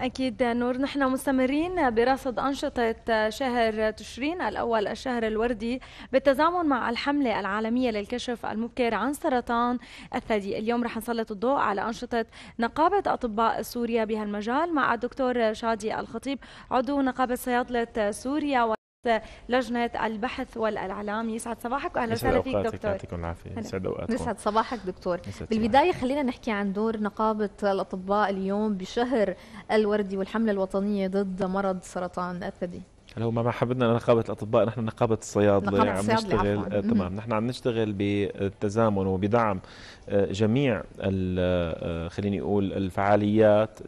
أكيد نور نحن مستمرين برصد أنشطة شهر تشرين الأول الشهر الوردي بالتزامن مع الحملة العالمية للكشف المبكر عن سرطان الثدي اليوم رح نسلط الضوء على أنشطة نقابة أطباء سوريا بهالمجال مع الدكتور شادي الخطيب عضو نقابة صيادلة سوريا لجنة البحث والإعلام يسعد صباحك وأهلا وسهلا فيك دكتور يعطيكم العافية يسعد أوقاتكم يسعد صباحك دكتور بالبداية خلينا نحكي عن دور نقابة الأطباء اليوم بشهر الوردي والحملة الوطنية ضد مرض سرطان الثدي هلا هو ما حببنا نقابة الأطباء نحن نقابة الصيادلة نقابة عم نشتغل آه، تمام نحن عم نشتغل بالتزامن وبدعم آه، جميع آه، خليني أقول الفعاليات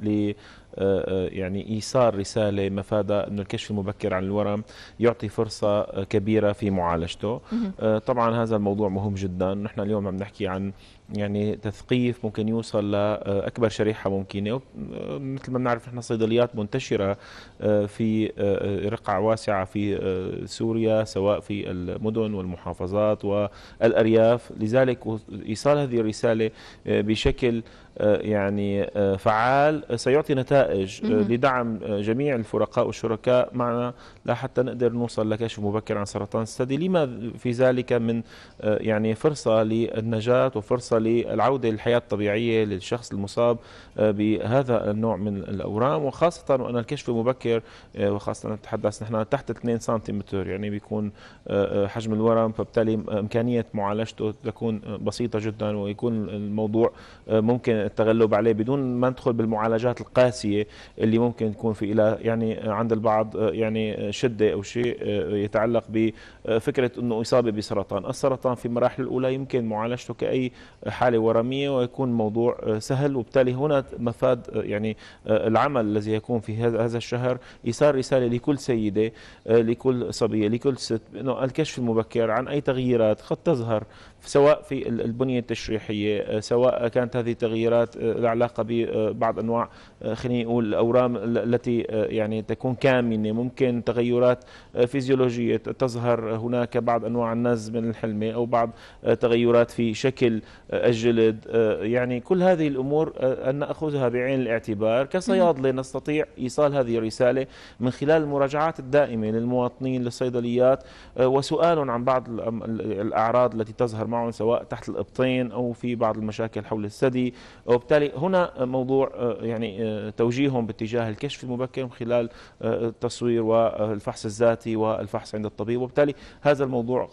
آه، آه، يعني ايصال رساله مفادها انه الكشف المبكر عن الورم يعطي فرصه آه، كبيره في معالجته طبعا هذا الموضوع مهم جدا نحن اليوم عم نحكي عن يعني تثقيف ممكن يوصل لاكبر آه، شريحه ممكنه آه، مثل ما بنعرف نحن صيدليات منتشره آه، في رقعه واسعه في سوريا سواء في المدن والمحافظات والارياف لذلك ايصال هذه الرساله بشكل يعني فعال سيعطي نتائج لدعم جميع الفرقاء والشركاء معنا لحتى نقدر نوصل لكشف مبكر عن سرطان الثدي لما في ذلك من يعني فرصه للنجاه وفرصه للعودة للحياة الطبيعية للشخص المصاب آه، بهذا النوع من الأورام وخاصة وأن الكشف المبكر آه، وخاصة نتحدث نحن تحت 2 سم يعني بيكون آه، حجم الورم فبالتالي إمكانية معالجته تكون بسيطة جدا ويكون الموضوع ممكن التغلب عليه بدون ما ندخل بالمعالجات القاسية اللي ممكن تكون في إلى يعني عند البعض يعني شدة أو شيء يتعلق بفكرة أنه إصابة بسرطان السرطان في المراحل الأولى يمكن معالجته كأي حالة ورمية ويكون موضوع آه، سهل وبالتالي هنا مفاد آه، يعني آه، العمل الذي يكون في هذا الشهر إيصال رسالة لكل سيدة لكل صبية لكل ست انه الكشف المبكر عن أي تغييرات قد تظهر سواء في البنية التشريحية سواء كانت هذه التغييرات العلاقة ببعض أنواع خليني أقول الأورام التي يعني تكون كامنة ممكن تغيرات فيزيولوجية تظهر هناك بعض أنواع النزز من الحلمة أو بعض تغيرات في شكل آه، الجلد آه، يعني كل هذه الأمور آه، أن نأخذها بعين الاعتبار كصيادلة نستطيع إيصال هذه الرسالة من خلال المراجعات الدائمة للمواطنين للصيدليات وسؤال عن بعض الأعراض التي تظهر معهم سواء تحت الإبطين أو في بعض المشاكل حول الثدي وبالتالي هنا موضوع يعني توجيههم باتجاه الكشف المبكر من خلال التصوير والفحص الذاتي والفحص عند الطبيب وبالتالي هذا الموضوع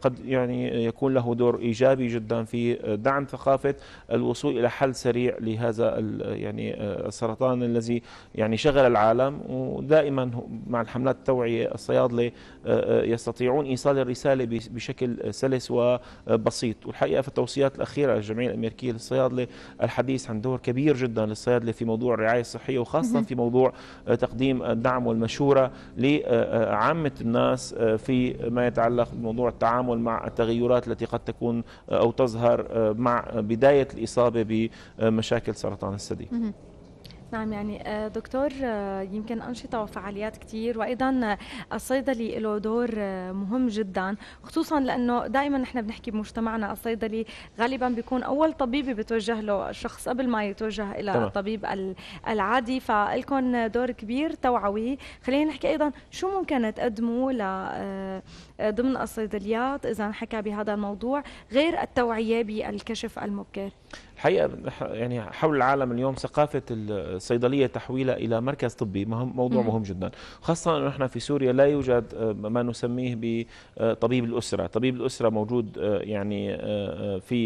قد يعني يكون له دور إيجابي جدا في دعم ثقافه الوصول الى حل سريع لهذا يعني آه، السرطان الذي يعني شغل العالم ودائما مع الحملات التوعيه الصيادله آه، آه، يستطيعون ايصال الرساله بشكل سلس وبسيط والحقيقه في التوصيات الاخيره للجمعيه الامريكيه للصيادله الحديث عن دور كبير جدا للصيادله في موضوع الرعايه الصحيه وخاصه في موضوع تقديم الدعم والمشوره لعامه الناس في ما يتعلق بموضوع التعامل مع التغيرات التي قد تكون او تظهر مع بداية الإصابة بمشاكل سرطان الثدي نعم يعني آه، دكتور آه، يمكن أنشطة وفعاليات كثير وأيضا آه، الصيدلي له دور مهم جدا خصوصا لأنه دائما نحن بنحكي بمجتمعنا الصيدلي غالبا بيكون أول طبيب بتوجه له الشخص قبل ما يتوجه إلى طبعا. الطبيب العادي فلكم دور كبير توعوي خلينا نحكي أيضا شو ممكن تقدموا ل ضمن الصيدليات إذا حكى بهذا الموضوع غير التوعية بالكشف المبكر الحقيقة يعني حول العالم اليوم ثقافة الصيدليه تحويلها الى مركز طبي مهم موضوع مهم جدا خاصه انه نحن في سوريا لا يوجد آه، ما نسميه بطبيب آه، الاسره طبيب الاسره موجود آه، يعني في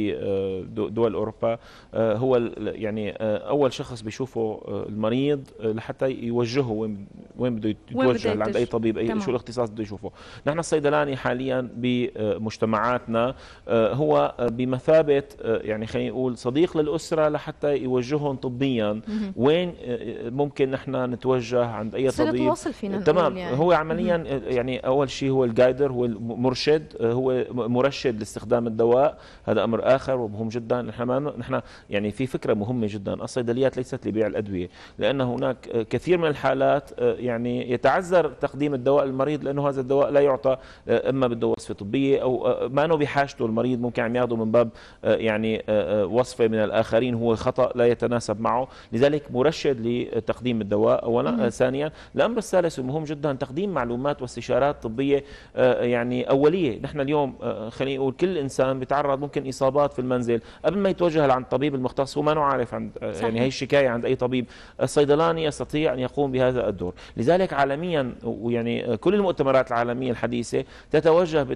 دول اوروبا هو يعني اول شخص بيشوفه المريض لحتى يوجهه وين وين بده يتوجه لعند اي طبيب اي تمام. شو الاختصاص بده يشوفه نحن الصيدلاني حاليا بمجتمعاتنا هو بمثابه يعني خلينا نقول صديق للاسره لحتى يوجههم طبيا وين وين آه، آه، ممكن نحن نتوجه عند اي طبيب فينا تمام يعني. هو عمليا آه، يعني اول شيء هو الجايدر هو المرشد هو مرشد لاستخدام الدواء هذا امر اخر ومهم جدا نحن ما نحن يعني في فكره مهمه جدا الصيدليات ليست لبيع الادويه لان هناك كثير من الحالات يعني يتعذر تقديم الدواء للمريض لانه هذا الدواء لا يعطى اما بده وصفه طبيه او ما انه بحاجته المريض ممكن عم ياخذه من باب يعني وصفه من الاخرين هو خطا لا يتناسب معه لذلك مرشد لتقديم الدواء أولا مم. ثانيا الأمر الثالث المهم جدا تقديم معلومات واستشارات طبية آه، يعني أولية نحن اليوم آه، خلينا نقول كل إنسان بيتعرض ممكن إصابات في المنزل قبل ما يتوجه لعند الطبيب المختص هو ما نعرف عند آه، صحيح. يعني هي الشكاية عند أي طبيب الصيدلاني يستطيع أن يقوم بهذا الدور لذلك عالميا ويعني كل المؤتمرات العالمية الحديثة تتوجه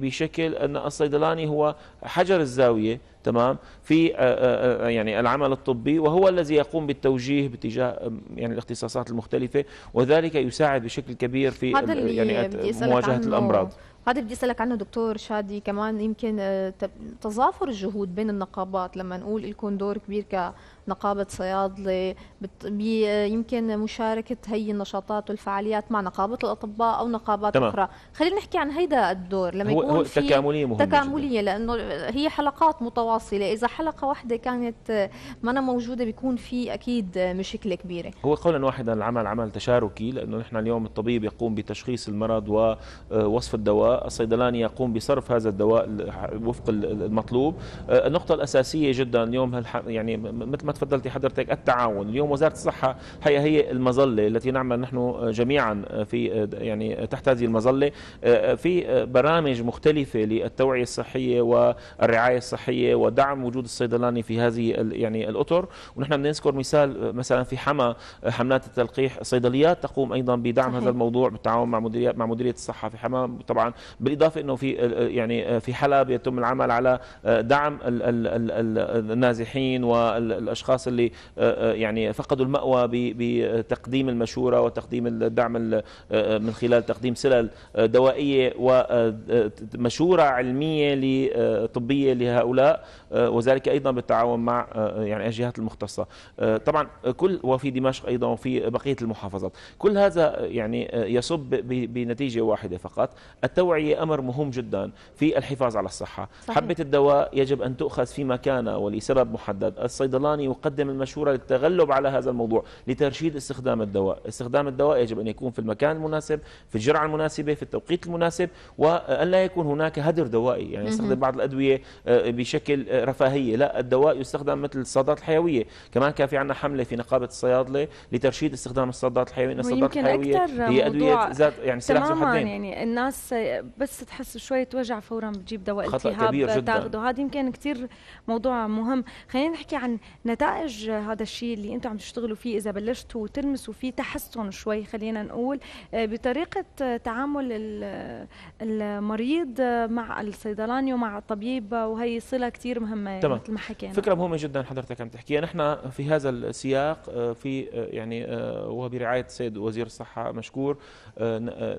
بشكل أن الصيدلاني هو حجر الزاوية تمام في آه، آه، آه، يعني العمل الطبي وهو الذي يقوم بالتوجيه باتجاه يعني الاختصاصات المختلفه وذلك يساعد بشكل كبير في يعني مواجهه الامراض هذا بدي اسالك عنه دكتور شادي كمان يمكن تظافر الجهود بين النقابات لما نقول لكم دور كبير ك نقابة صيادلة يمكن مشاركة هي النشاطات والفعاليات مع نقابة الأطباء أو نقابات تمام. أخرى خلينا نحكي عن هيدا الدور لما هو يكون هو تكاملية مهمة تكاملية لأنه هي حلقات متواصلة إذا حلقة واحدة كانت ما أنا موجودة بيكون في أكيد مشكلة كبيرة هو قولا واحدا العمل عمل تشاركي لأنه نحن اليوم الطبيب يقوم بتشخيص المرض ووصف الدواء الصيدلاني يقوم بصرف هذا الدواء وفق المطلوب النقطة الأساسية جدا اليوم يعني مثل ما تفضلتي حضرتك التعاون اليوم وزارة الصحة هي هي المظلة التي نعمل نحن جميعا في يعني تحت هذه المظلة في برامج مختلفة للتوعية الصحية والرعاية الصحية ودعم وجود الصيدلاني في هذه يعني الأطر ونحن بدنا نذكر مثال مثلا في حما حملات التلقيح الصيدليات تقوم أيضا بدعم صحيح. هذا الموضوع بالتعاون مع مديرية مع مديرية الصحة في حما طبعا بالإضافة أنه في يعني في حلب يتم العمل على دعم النازحين والأشخاص الاشخاص اللي آه، آه، يعني فقدوا الماوى بتقديم المشوره وتقديم الدعم آه، من خلال تقديم سلل دوائيه ومشوره علميه طبيه لهؤلاء وذلك ايضا بالتعاون مع يعني الجهات المختصه طبعا كل وفي دمشق ايضا وفي بقيه المحافظات كل هذا يعني يصب بنتيجه واحده فقط التوعيه امر مهم جدا في الحفاظ على الصحه صحيح. حبه الدواء يجب ان تؤخذ في مكانه ولسبب محدد الصيدلاني المقدمة المشهورة للتغلب على هذا الموضوع لترشيد استخدام الدواء استخدام الدواء يجب أن يكون في المكان المناسب في الجرعة المناسبة في التوقيت المناسب وأن لا يكون هناك هدر دوائي يعني يستخدم بعض الأدوية آه، بشكل رفاهية لا الدواء يستخدم مثل الصادات الحيوية كمان كان في عندنا حملة في نقابة الصيادلة لترشيد استخدام الصادات الحيوية الصادات الحيوية هي أدوية ذات يعني سلاح ذو حدين يعني الناس بس تحس شوية وجع فورا بتجيب دواء التهاب تاخذه هذا يمكن كثير موضوع مهم خلينا نحكي عن نتائج هذا الشيء اللي انتم عم تشتغلوا فيه اذا بلشتوا تلمسوا فيه تحسن شوي خلينا نقول آه، بطريقه تعامل المريض آه، مع الصيدلاني ومع الطبيب آه، وهي صله كثير مهمه تمام. مثل ما حكينا فكره مهمه جدا حضرتك عم تحكيها نحن في هذا السياق في يعني وبرعايه السيد وزير الصحه مشكور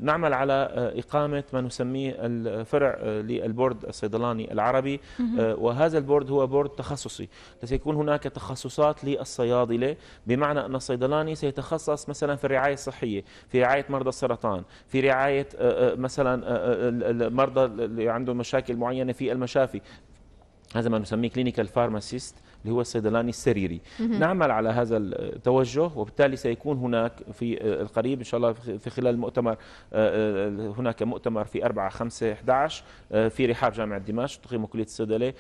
نعمل على اقامه ما نسميه الفرع للبورد الصيدلاني العربي وهذا البورد هو بورد تخصصي لسيكون هناك تخصص تخصصات للصيادله بمعنى ان الصيدلاني سيتخصص مثلا في الرعايه الصحيه في رعايه مرضى السرطان في رعايه آه، آه، مثلا آه، المرضى اللي عندهم مشاكل معينه في المشافي هذا ما نسميه كلينيكال فارماسيست اللي هو الصيدلاني السريري نعمل على هذا التوجه وبالتالي سيكون هناك في آه، القريب إن شاء الله في خلال المؤتمر آه، آه، هناك مؤتمر في 4 5 11 في رحاب جامعة دمشق تقيمه كلية الصيدلة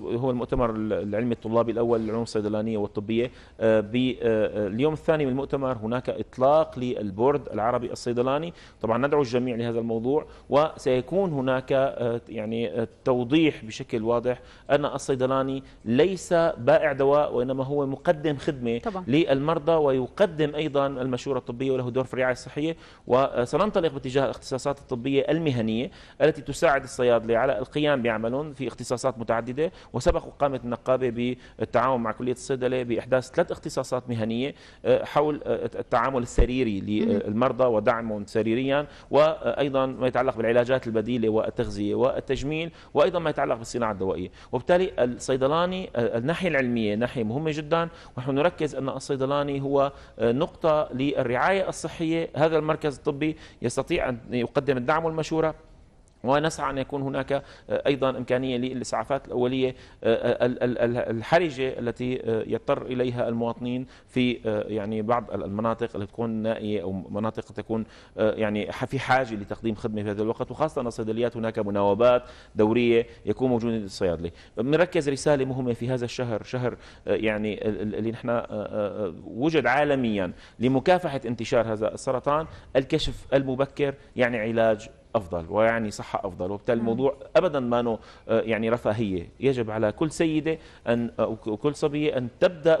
هو المؤتمر العلمي الطلابي الأول للعلوم الصيدلانية والطبية باليوم الثاني من المؤتمر هناك إطلاق للبورد العربي الصيدلاني طبعا ندعو الجميع لهذا الموضوع وسيكون هناك يعني توضيح بشكل واضح أن الصيدلاني ليس ليس بائع دواء وإنما هو مقدم خدمة طبعا. للمرضى ويقدم أيضا المشورة الطبية وله دور في الرعاية الصحية وسننطلق باتجاه الاختصاصات الطبية المهنية التي تساعد الصيادلة على القيام بعملهم في اختصاصات متعددة وسبق وقامت النقابة بالتعاون مع كلية الصيدلة بإحداث ثلاث اختصاصات مهنية آه، حول آه، التعامل السريري للمرضى ودعمهم سريريا وأيضا ما يتعلق بالعلاجات البديلة والتغذية والتجميل وأيضا ما يتعلق بالصناعة الدوائية وبالتالي الصيدلاني آه، الناحية العلمية ناحية مهمة جدا ونحن نركز أن الصيدلاني هو آه، نقطة للرعاية الصحية هذا المركز الطبي يستطيع أن يقدم الدعم والمشورة ونسعى أن يكون هناك آه، أيضا إمكانية للإسعافات الأولية آه، آه، الحرجة التي يضطر إليها المواطنين في يعني بعض المناطق التي تكون نائية أو مناطق تكون يعني في حاجة لتقديم خدمة في هذا الوقت وخاصة الصيدليات هناك مناوبات دورية يكون موجود الصيادله بنركز رسالة مهمة في هذا الشهر شهر يعني اللي نحن وجد عالميا لمكافحة انتشار هذا السرطان الكشف المبكر يعني علاج افضل ويعني صحه افضل وبالتالي نعم. الموضوع ابدا ما انه يعني رفاهيه يجب على كل سيده ان وكل صبيه ان تبدا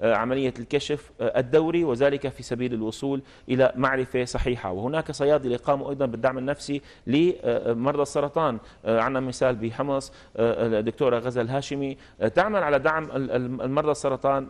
بعمليه الكشف آه، الدوري وذلك في سبيل الوصول الى معرفه صحيحه وهناك صيادله قاموا ايضا بالدعم النفسي لمرضى آه، آه، السرطان عندنا مثال بحمص الدكتوره غزل الهاشمي تعمل على دعم المرضى السرطان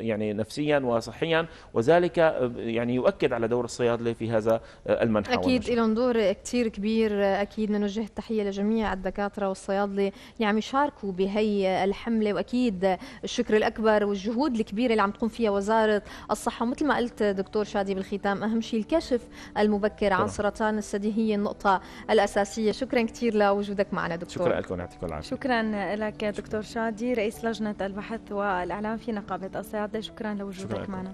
يعني نفسيا وصحيا وذلك يعني يؤكد على دور الصيادله في هذا المنحى اكيد لهم دور كثير كبير اكيد بنوجه التحيه لجميع الدكاتره والصيادله اللي عم يشاركوا بهي الحمله واكيد الشكر الاكبر والجهود الكبيره اللي عم تقوم فيها وزاره الصحه ومثل ما قلت دكتور شادي بالختام اهم شيء الكشف المبكر عن سرطان الثدي هي النقطه الاساسيه شكرا كثير لوجودك معنا دكتور شكرا لكم يعطيكم العافيه شكرا لك دكتور شادي رئيس لجنه البحث والاعلام في نقابه الصيادله شكرا لوجودك معنا